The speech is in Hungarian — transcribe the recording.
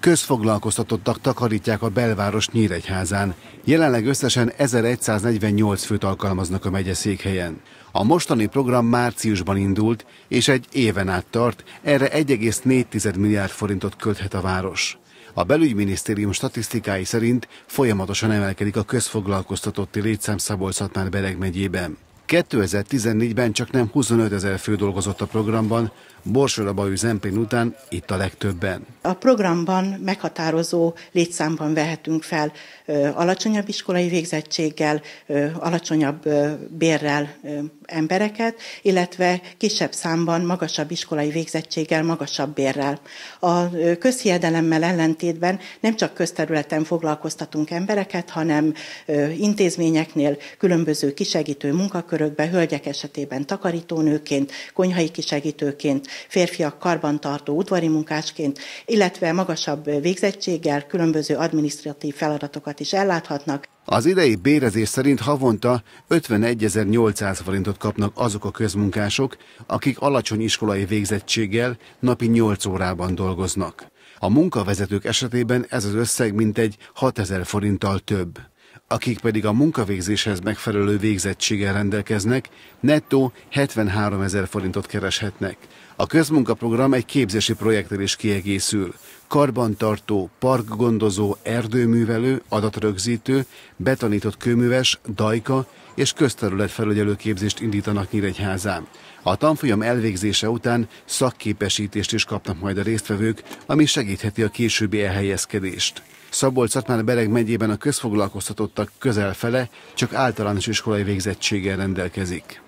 Közfoglalkoztatottak takarítják a belváros Nyíregyházán. Jelenleg összesen 1148 főt alkalmaznak a megye székhelyen. A mostani program márciusban indult, és egy éven át tart, erre 1,4 milliárd forintot költhet a város. A belügyminisztérium statisztikái szerint folyamatosan emelkedik a közfoglalkoztatotti létszám szabolcs bereg megyében. 2014-ben csak nem 25 ezer fő dolgozott a programban, Borsolabaű Zempén után itt a legtöbben. A programban meghatározó létszámban vehetünk fel alacsonyabb iskolai végzettséggel, alacsonyabb bérrel embereket, illetve kisebb számban magasabb iskolai végzettséggel, magasabb bérrel. A közhiedelemmel ellentétben nem csak közterületen foglalkoztatunk embereket, hanem intézményeknél, különböző kisegítő munkakörökbe, hölgyek esetében takarítónőként, konyhai kisegítőként, férfiak karbantartó udvari munkásként, illetve magasabb végzettséggel különböző adminisztratív feladatokat is elláthatnak. Az idei bérezés szerint havonta 51.800 forintot kapnak azok a közmunkások, akik alacsony iskolai végzettséggel napi 8 órában dolgoznak. A munkavezetők esetében ez az összeg mintegy 6000 forinttal több. Akik pedig a munkavégzéshez megfelelő végzettséggel rendelkeznek, nettó 73 forintot kereshetnek. A közmunkaprogram egy képzési projektel is kiegészül karbantartó, parkgondozó, erdőművelő, adatrögzítő, betanított kőműves, dajka és közterületfelügyelő képzést indítanak Nyíregyházán. A tanfolyam elvégzése után szakképesítést is kapnak majd a résztvevők, ami segítheti a későbbi elhelyezkedést. szabolcs szatmár Bereg megyében a közfoglalkoztatottak közel fele csak általános iskolai végzettséggel rendelkezik.